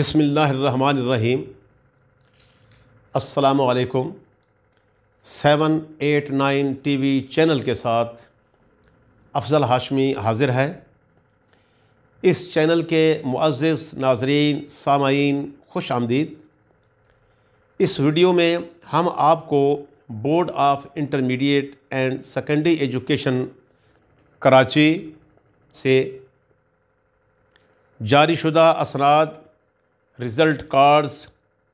बिसमीम अलकुम seven eight nine T V channel के साथ अफजल हाशमी हाजिर है इस चैनल के मुआज़ नाजरीन सामीन खुश आमदीद इस वीडियो में हम आपको board of intermediate and secondary education Karachi से जारी शुदा असनाद रिज़ल्ट कार्ड्स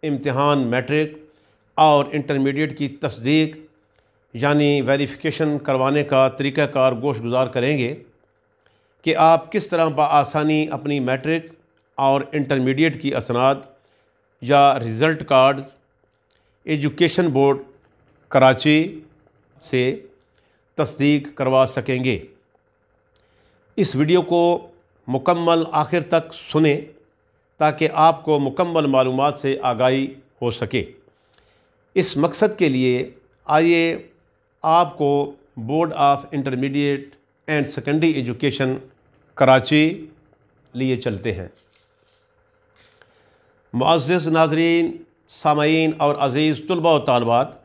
इम्तहान मैट्रिक और इंटरमीडिएट की तस्दीक यानी वेरिफिकेशन करवाने का तरीक़ाकार गोश गुजार करेंगे कि आप किस तरह बसानी अपनी मैट्रिक और इंटरमीडिएट की असनाद या result cards education board Karachi से तस्दीक करवा सकेंगे इस वीडियो को मुकम्मल आखिर तक सुने ताकि आपको मुकम्मल मालूम से आगाही हो सके इस मकसद के लिए आइए आपको board of intermediate and secondary education Karachi लिए चलते हैं मुआज़ नाजरीन सामीन और अज़ीज़ तलबा व तलबात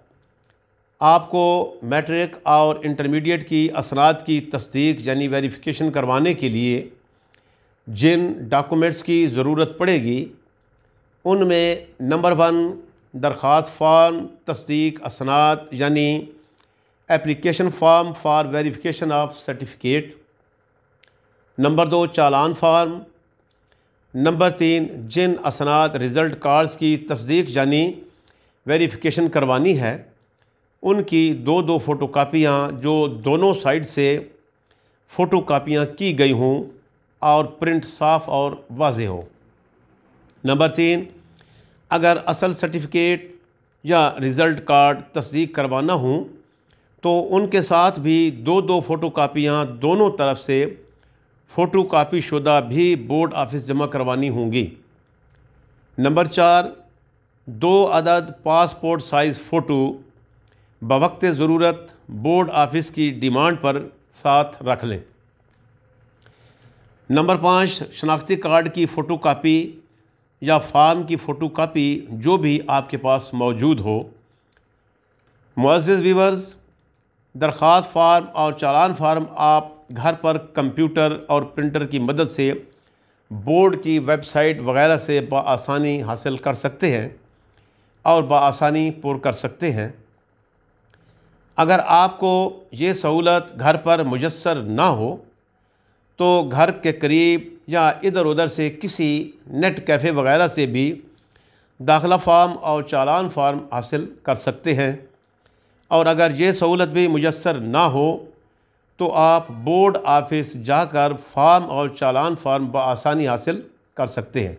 आपको मैट्रिक और इंटरमीडिएट की असरात की तस्दीक यानी वेरिफिकेशन करवाने के लिए जिन डॉक्यूमेंट्स की ज़रूरत पड़ेगी उनमें नंबर वन दरख्वास फॉर्म तस्दीक असनात यानी application form for verification of certificate number दो चालान फार्म नंबर तीन जिन असनात रिज़ल्ट कार्ड्स की तस्दीक यानी वेरिफिकेशन करवानी है उनकी दो दो फ़ोटो कापियाँ जो दोनों साइड से फ़ोटो कापियाँ की गई हों और प्रिंट साफ और वाज हो नंबर तीन अगर असल सर्टिफिकेट या रिज़ल्ट कार्ड तस्दीक करवाना हो तो उनके साथ भी दो दो फ़ोटो कापियाँ दोनों तरफ से फ़ोटो कापी शुदा भी बोर्ड ऑफिस जमा करवानी होंगी नंबर चार दो अदद पासपोर्ट साइज़ फ़ोटो बवक्त ज़रूरत बोर्ड ऑफिस की डिमांड पर साथ रख लें नंबर पाँच शनाख्ती कार्ड की कापी या फार्म की कापी जो भी आपके पास मौजूद हो मज़ वीवर्स दरख्वास्त फार्म और चालान फार्म आप घर पर कंप्यूटर और प्रिंटर की मदद से बोर्ड की वेबसाइट वगैरह से बसानी हासिल कर सकते हैं और बसानी पुर कर सकते हैं अगर आपको ये सहूलत घर पर मुयसर ना हो तो घर के करीब या इधर उधर से किसी नेट कैफ़े वगैरह से भी दाखला फार्म और चालान फार्म हासिल कर सकते हैं और अगर ये सहूलत भी मुयसर ना हो तो आप बोर्ड ऑफिस जाकर फार्म और चालान फार्म बसानी हासिल कर सकते हैं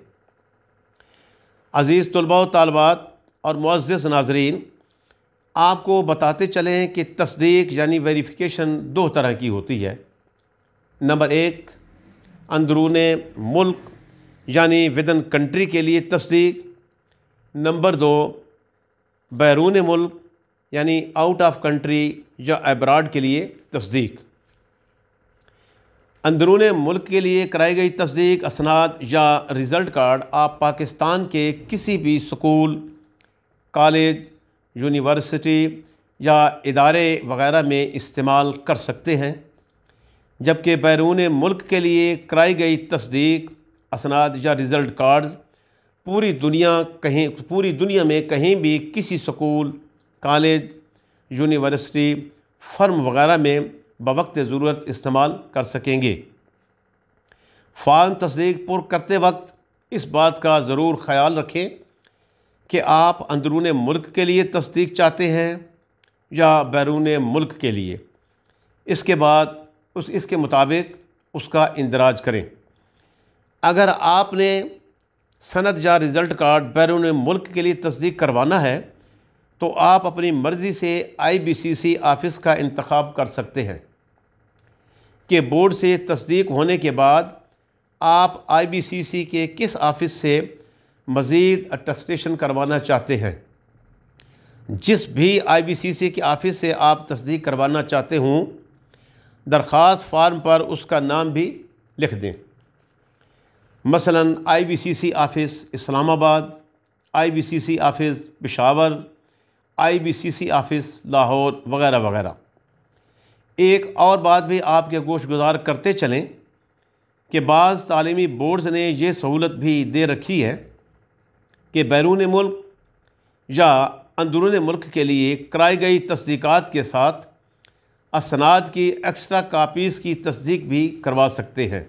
अज़ीज़ तलबा तलबात और मुआज़ नाजरीन आपको बताते चलें कि तस्दीक यानी वेरिफिकेशन दो तरह की होती है नंबर एक अंदरून मुल्क यानी विदन कंट्री के लिए तस्दीक नंबर दो बैरून मुल्क यानी आउट ऑफ कंट्री या एब्राड के लिए तस्दीक अंदरून मुल्क के लिए कराई गई तस्दीक असनाद या रिज़ल्ट कार्ड आप पाकिस्तान के किसी भी स्कूल कॉलेज यूनिवर्सिटी या इदारे वगैरह में इस्तेमाल कर सकते हैं जबकि बैरून मुल्क के लिए कराई गई तस्दीक असनाद या रिज़ल्ट कार्ड्स पूरी दुनिया कहीं पूरी दुनिया में कहीं भी किसी स्कूल कॉलेज यूनिवर्सिटी फर्म वगैरह में बवक्त ज़रूरत इस्तेमाल कर सकेंगे फ़ार्म तस्दीक पुर करते वक्त इस बात का ज़रूर ख्याल रखें कि आप अंदरून मुल्क के लिए तस्दीक चाहते हैं या बैरून मुल्क के लिए इसके बाद उस इसके मुताबिक उसका इंदराज करें अगर आपने सनद या रिज़ल्ट कार्ड बैरून मुल्क के लिए तस्दीक करवाना है तो आप अपनी मर्ज़ी से आईबीसीसी ऑफ़िस का इंतखब कर सकते हैं कि बोर्ड से तस्दीक होने के बाद आप आईबीसीसी के किस ऑफ़िस से मज़ीद अटस्टेशन करवाना चाहते हैं जिस भी आईबीसीसी के ऑफ़िस से आप तस्दीक करवाना चाहते हों दरख्वास फार्म पर उसका नाम भी लिख दें मसलन C office Islamabad I B C C office Peshawar I B C C office Lahore वगैरह वगैरह एक और बात भी आपके गोश गुजार करते चलें कि बाज़ तालीमी बोर्ड्स ने यह सहूलत भी दे रखी है कि बैरून मुल्क या अंदरून मुल्क के लिए कराई गई तस्दीक़ात के साथ असनाद की एक्स्ट्रा कापीज़ की तस्दीक भी करवा सकते हैं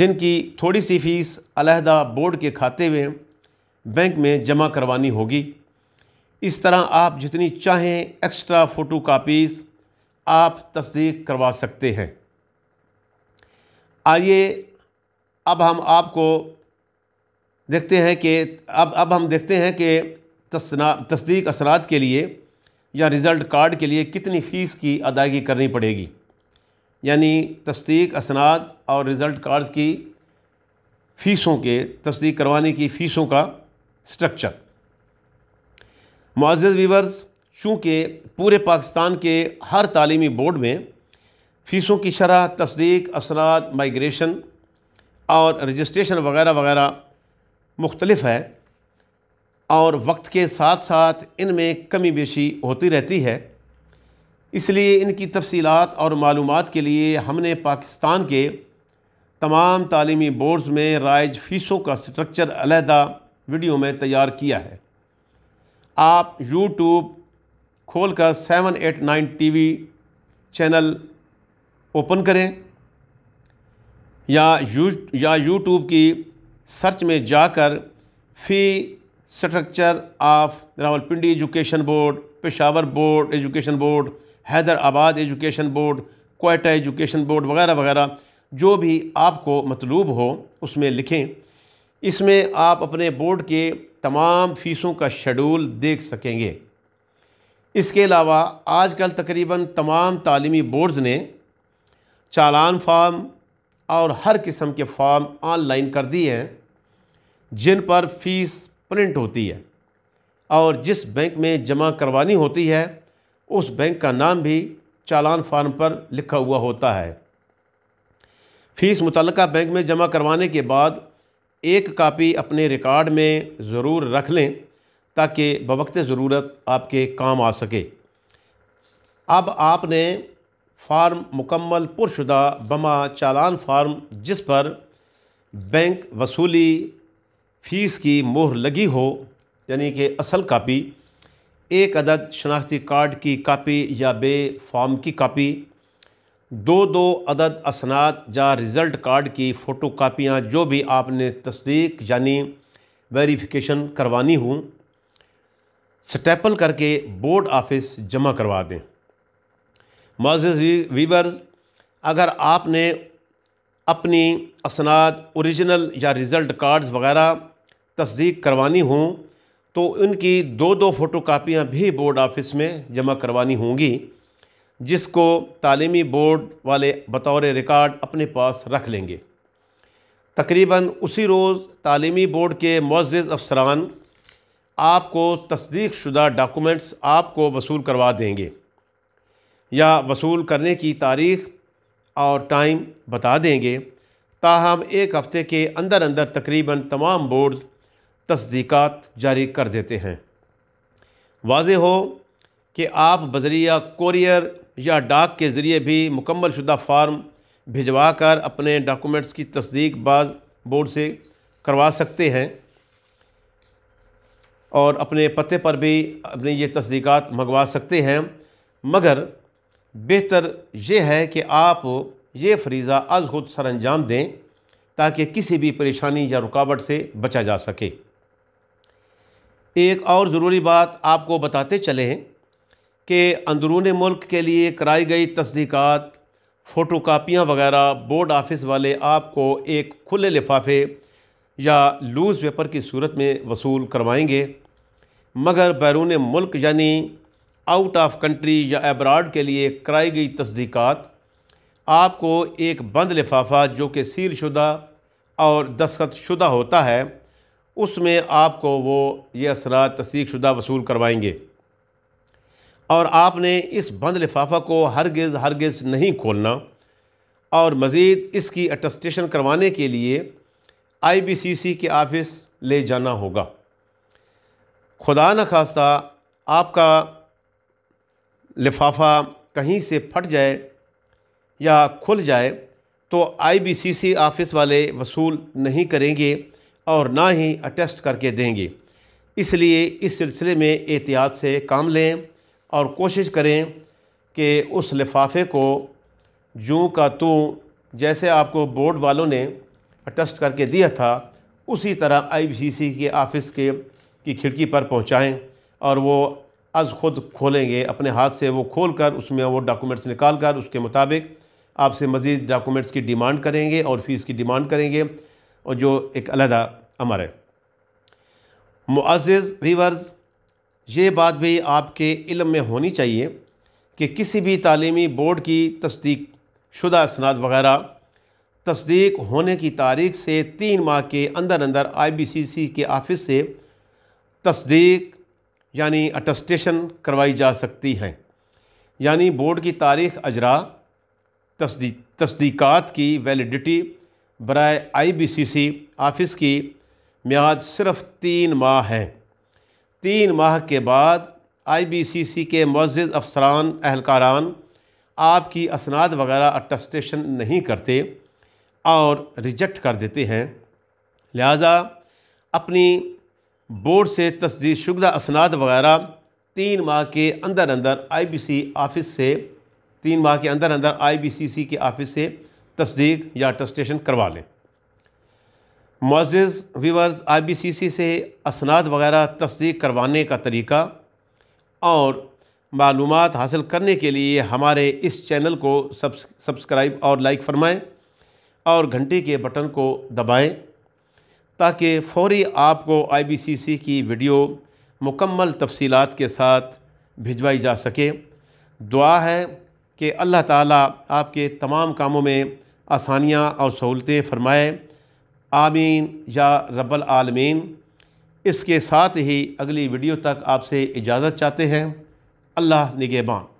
जिनकी थोड़ी सी फ़ीस अलहदा बोर्ड के खाते में बैंक में जमा करवानी होगी इस तरह आप जितनी चाहें एक्स्ट्रा फ़ोटो कापीज़ आप तस्दीक करवा सकते हैं आइए अब हम आपको देखते हैं कि अब अब हम देखते हैं कि तस्दीक असरात के लिए या रिज़ल्ट कार्ड के लिए कितनी फ़ीस की अदायगी करनी पड़ेगी यानी तस्दीक असनाद और रिज़ल्ट कार्ड्स की फ़ीसों के तस्दीक करवाने की फ़ीसों का स्ट्रक्चर मुआज़ वीवर्स चूँकि पूरे पाकिस्तान के हर तलीमी बोर्ड में फ़ीसों की शरह तस्दीक असनाद माइग्रेशन और रजिस्ट्रेशन वगैरह वगैरह मुख्तलफ है और वक्त के साथ साथ इनमें कमी बेशी होती रहती है इसलिए इनकी तफसीलात और मालूम के लिए हमने पाकिस्तान के तमाम तालीमी बोर्ड्स में राइज फ़ीसों का स्ट्रक्चर अलहदा वीडियो में तैयार किया है आप यूट्यूब खोल कर seven eight nine T V channel open करें या यू या यूट्यूब की सर्च में जाकर fee structure of Rawalpindi education board Peshawar board education board Hyderabad education board Quetta education board वगैरह वगैरह जो भी आपको मतलूब हो उसमें लिखें इसमें आप अपने बोर्ड के तमाम फ़ीसों का शेड्यूल देख सकेंगे इसके अलावा आजकल तकरीबन तमाम तालीमी बोर्ड्स ने चालान फार्म और हर किस्म के फार्म ऑनलाइन कर दिए हैं जिन पर फ़ीस प्रिंट होती है और जिस बैंक में जमा करवानी होती है उस बैंक का नाम भी चालान फार्म पर लिखा हुआ होता है फीस मुतल बैंक में जमा करवाने के बाद एक कापी अपने रिकॉर्ड में ज़रूर रख लें ताकि बवक्त ज़रूरत आपके काम आ सके अब आपने फार्म मुकम्मल पुरशुदा बमा चालान फार्म जिस पर बैंक वसूली फ़ीस की मोहर लगी हो यानी कि असल कापी एक अदद शनाख्ती कार्ड की कापी या बे फॉर्म की कापी दो दो अदद असनाद या रिज़ल्ट कार्ड की फ़ोटो कापियाँ जो भी आपने तस्दीक यानी वेरिफिकेशन करवानी हो स्टेपल करके बोर्ड ऑफिस जमा करवा दें मज़ वीवर्स अगर आपने अपनी असनाद ओरिजिनल या रिज़ल्ट कार्ड्स वगैरह तस्दीक करवानी हो तो उनकी दो दो कापियाँ भी बोर्ड ऑफिस में जमा करवानी होंगी जिसको तालीमी बोर्ड वाले बतौर रिकॉर्ड अपने पास रख लेंगे तकरीबन उसी रोज़ तालीमी बोर्ड के मज़ज़ अफसरान आपको तस्दीक शुदा डॉक्यूमेंट्स आपको वसूल करवा देंगे या वसूल करने की तारीख और टाइम बता देंगे ताहम एक हफ़्ते के अंदर अंदर तकरीबन तमाम बोर्ड तस्दीक़ात जारी कर देते हैं वाज हो कि आप बजरिया कोरियर या डाक के ज़रिए भी मुकम्मल शुदा फार्म भिजवा कर अपने डॉक्यूमेंट्स की तस्दीक बाद बोर्ड से करवा सकते हैं और अपने पते पर भी अपनी ये तस्दीक़ात मंगवा सकते हैं मगर बेहतर ये है कि आप ये फरीज़ा अज खुद सर अंजाम दें ताकि किसी भी परेशानी या रुकावट से बचा जा सके एक और ज़रूरी बात आपको बताते चले हैं कि अंदरून मुल्क के लिए कराई गई तस्दीक़ात फ़ोटो कापियाँ वगैरह बोर्ड ऑफिस वाले आपको एक खुले लिफाफे या लूज़ पेपर की सूरत में वसूल करवाएंगे मगर बैरून मुल्क यानी आउट ऑफ कंट्री या एब्राड के लिए कराई गई तस्दीक़ात आपको एक बंद लिफाफा जो कि सील शुदा और दस्खत शुदा होता है उसमें आपको वो ये असरा तस्दीक शुदा वसूल करवाएंगे और आपने इस बंद लिफाफा को हरगिज़ हरगिज़ नहीं खोलना और मज़ीद इसकी अटस्टेशन करवाने के लिए आई बी सी सी के ऑफ़िस ले जाना होगा खुदा न खास्ता आपका लिफाफा कहीं से फट जाए या खुल जाए तो आई बी सी सी ऑफ़िस वाले वसूल नहीं करेंगे और ना ही अटेस्ट करके देंगे इसलिए इस सिलसिले में एहतियात से काम लें और कोशिश करें कि उस लिफाफे को जूँ का तू जैसे आपको बोर्ड वालों ने अटेस्ट करके दिया था उसी तरह आईबीसीसी के ऑफ़िस के की खिड़की पर पहुंचाएं और वो अज़ ख़ुद खोलेंगे अपने हाथ से वो खोल कर उसमें वो डॉक्यूमेंट्स निकाल कर उसके मुताबिक आपसे मज़ीद डॉक्यूमेंट्स की डिमांड करेंगे और फ़ीस की डिमांड करेंगे और जो एक अलहदा अमर है मुआज़ वीवर्स ये बात भी आपके इलम में होनी चाहिए कि किसी भी तालीमी बोर्ड की तस्दीक शुदा असनाद वगैरह तस्दीक होने की तारीख से तीन माह के अंदर अंदर आई बी सी सी के आफिस से तस्दीक यानी अटस्टेशन करवाई जा सकती है यानी बोर्ड की तारीख अजरा तस्दीकात की वैलिडिटी बरए आई बी सी सी आफिस की म्याद सिर्फ तीन माह है तीन माह के बाद आई बी सी सी के मज़द अफसरान अहलकारान आपकी असनाद वगैरह अटस्टेशन नहीं करते और रिजेक्ट कर देते हैं लिहाजा अपनी बोर्ड से तस्दीक शुदा असनाद वगैरह तीन माह के अंदर अंदर आई बी सी आफिस से तीन माह के अंदर अंदर आई बी सी सी के आफिस से तस्दीक या अटस्टेशन करवा लें मोज़ वीवर्स आईबीसीसी से असनाद वगैरह तस्दीक करवाने का तरीका और मालूम हासिल करने के लिए हमारे इस चैनल को सब्सक्राइब और लाइक फरमाएं और घंटे के बटन को दबाएं ताकि फौरी आपको आईबीसीसी की वीडियो मुकम्मल तफसीलात के साथ भिजवाई जा सके दुआ है कि अल्लाह ताला आपके तमाम कामों में आसानियाँ और सहूलतें फरमाए आमीन या रब्बल आलमीन इसके साथ ही अगली वीडियो तक आपसे इजाज़त चाहते हैं अल्लाह निगेबान